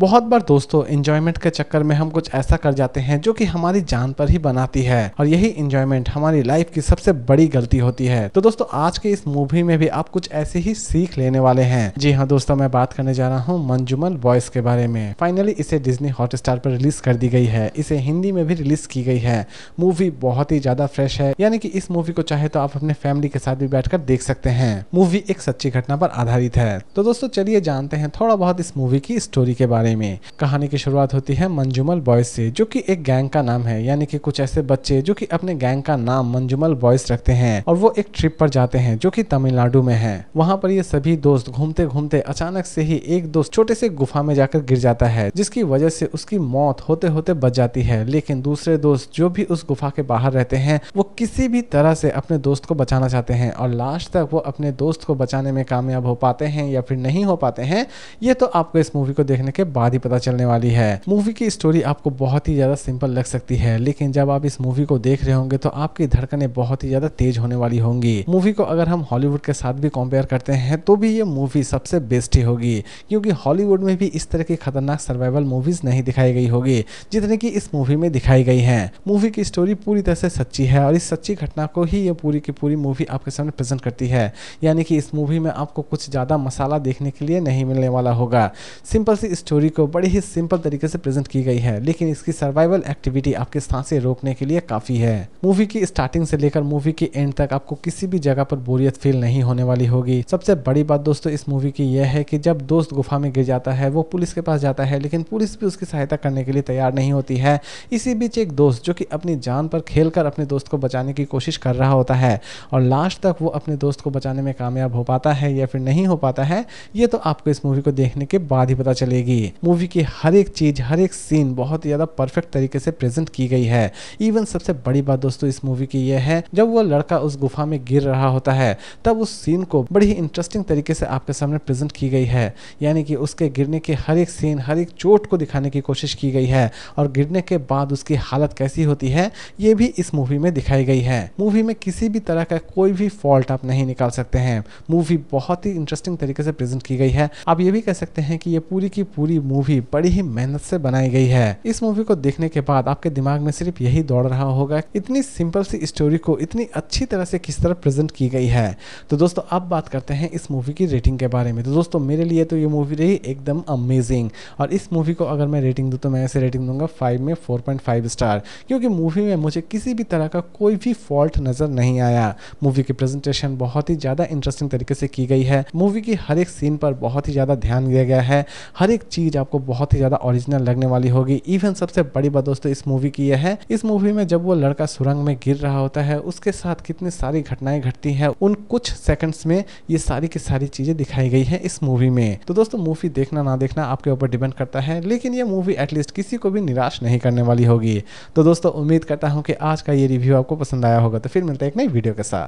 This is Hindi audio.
बहुत बार दोस्तों इंजॉयमेंट के चक्कर में हम कुछ ऐसा कर जाते हैं जो कि हमारी जान पर ही बनाती है और यही इंजॉयमेंट हमारी लाइफ की सबसे बड़ी गलती होती है तो दोस्तों आज के इस मूवी में भी आप कुछ ऐसे ही सीख लेने वाले हैं जी हाँ दोस्तों मैं बात करने जा रहा हूँ मंजुमल बॉयस के बारे में फाइनली इसे डिजनी हॉट स्टार पर रिलीज कर दी गई है इसे हिंदी में भी रिलीज की गई है मूवी बहुत ही ज्यादा फ्रेश है यानी की इस मूवी को चाहे तो आप अपने फैमिली के साथ भी बैठ देख सकते हैं मूवी एक सच्ची घटना पर आधारित है तो दोस्तों चलिए जानते हैं थोड़ा बहुत इस मूवी की स्टोरी के बारे बारे में कहानी की शुरुआत होती है मंजूमल बॉयज से जो कि एक गैंग का नाम है यानी कि कुछ ऐसे बच्चे जो कि अपने गैंग का नाम मंजूमल बॉयज रखते हैं और वो एक ट्रिप पर जाते हैं जो कि तमिलनाडु में है वहाँ पर ये सभी दोस्त घूमते घूमते अचानक से ही एक दोस्त छोटे से गुफा में जाकर गिर जाता है जिसकी वजह से उसकी मौत होते होते बच जाती है लेकिन दूसरे दोस्त जो भी उस गुफा के बाहर रहते हैं वो किसी भी तरह से अपने दोस्त को बचाना चाहते हैं और लास्ट तक वो अपने दोस्त को बचाने में कामयाब हो पाते हैं या फिर नहीं हो पाते हैं ये तो आपको इस मूवी को देखने के बाद ही पता चलने वाली है मूवी की स्टोरी आपको बहुत ही ज्यादा सिंपल लग सकती है लेकिन जब आप इस मूवी को देख रहे होंगे तो आपकी धड़कने बहुत ही ज्यादा तेज होने वाली होंगी मूवी को अगर हम हॉलीवुड के साथ भी कंपेयर करते हैं तो भी ये मूवी सबसे बेस्ट ही होगी क्योंकि हॉलीवुड में भी इस तरह की खतरनाक सर्वाइवल मूवीज नहीं दिखाई गई होगी जितनी की इस मूवी में दिखाई गई है मूवी की स्टोरी पूरी तरह से सच्ची है और इस सच्ची घटना को ही ये पूरी की पूरी मूवी आपके सामने प्रेजेंट करती है यानी कि इस मूवी में आपको कुछ ज्यादा मसाला देखने के लिए नहीं मिलने वाला होगा सिंपल सी स्टोरी स्टोरी को बड़े ही सिंपल तरीके से प्रेजेंट की गई है लेकिन इसकी सर्वाइवल एक्टिविटी आपके सांसें रोकने के लिए काफी है मूवी की स्टार्टिंग से लेकर मूवी के एंड तक आपको किसी भी जगह पर बोरियत फील नहीं होने वाली होगी सबसे बड़ी बात दोस्तों इस मूवी की यह है कि जब दोस्त गुफा में गिर जाता है वो पुलिस के पास जाता है लेकिन पुलिस भी उसकी सहायता करने के लिए तैयार नहीं होती है इसी बीच एक दोस्त जो की अपनी जान पर खेल कर अपने दोस्त को बचाने की कोशिश कर रहा होता है और लास्ट तक वो अपने दोस्त को बचाने में कामयाब हो पाता है या फिर नहीं हो पाता है ये तो आपको इस मूवी को देखने के बाद ही पता चलेगी मूवी की हर एक चीज हर एक सीन बहुत ही ज्यादा परफेक्ट तरीके से प्रेजेंट की गई है इवन सबसे बड़ी बात दोस्तों इस मूवी की यह है जब वो लड़का उस गुफा में गिर रहा होता है तब उस सीन को बड़ी ही इंटरेस्टिंग तरीके से आपके सामने प्रेजेंट की गई है यानी कि उसके गिरने के हर एक सीन हर एक चोट को दिखाने की कोशिश की गई है और गिरने के बाद उसकी हालत कैसी होती है ये भी इस मूवी में दिखाई गई है मूवी में किसी भी तरह का कोई भी फॉल्ट आप नहीं निकाल सकते हैं मूवी बहुत ही इंटरेस्टिंग तरीके से प्रेजेंट की गई है आप ये भी कह सकते हैं कि ये पूरी की पूरी मूवी बड़ी ही मेहनत से बनाई गई है इस मूवी को देखने के बाद आपके दिमाग में सिर्फ यही दौड़ रहा होगा इतनी सिंपल सी स्टोरी को इतनी अच्छी तरह से किस तरह प्रेजेंट की गई है तो दोस्तों अब बात करते हैं इस मूवी की रेटिंग के बारे में तो दोस्तों मेरे लिए तो ये मूवी रही एकदम अमेजिंग और इस मूवी को अगर मैं रेटिंग दूँ तो मैं ऐसे रेटिंग दूंगा फाइव में फोर पॉइंट फाइव स्टार क्योंकि मूवी में मुझे किसी भी तरह का कोई भी फॉल्ट नज़र नहीं आया मूवी की प्रेजेंटेशन बहुत ही ज़्यादा इंटरेस्टिंग तरीके से की गई है मूवी की हर एक सीन पर बहुत ही ज़्यादा ध्यान दिया गया है हर एक चीज़ चीज़ आपको बहुत ही ज़्यादा ओरिजिनल लगने वाली होगी इवन सबसे बड़ी बात दोस्तों इस मूवी की यह है इस मूवी में जब वो लड़का सुरंग में गिर रहा होता है उसके साथ कितनी सारी घटनाएं घटती है उन कुछ सेकंड्स में ये सारी की सारी चीज़ें दिखाई गई है इस मूवी में तो दोस्तों मूवी देखना ना देखना आपके ऊपर डिपेंड करता है लेकिन ये मूवी एटलीस्ट किसी को भी निराश नहीं करने वाली होगी तो दोस्तों उम्मीद करता हूँ कि आज का ये रिव्यू आपको पसंद आया होगा तो फिर मिलता है एक नई वीडियो के साथ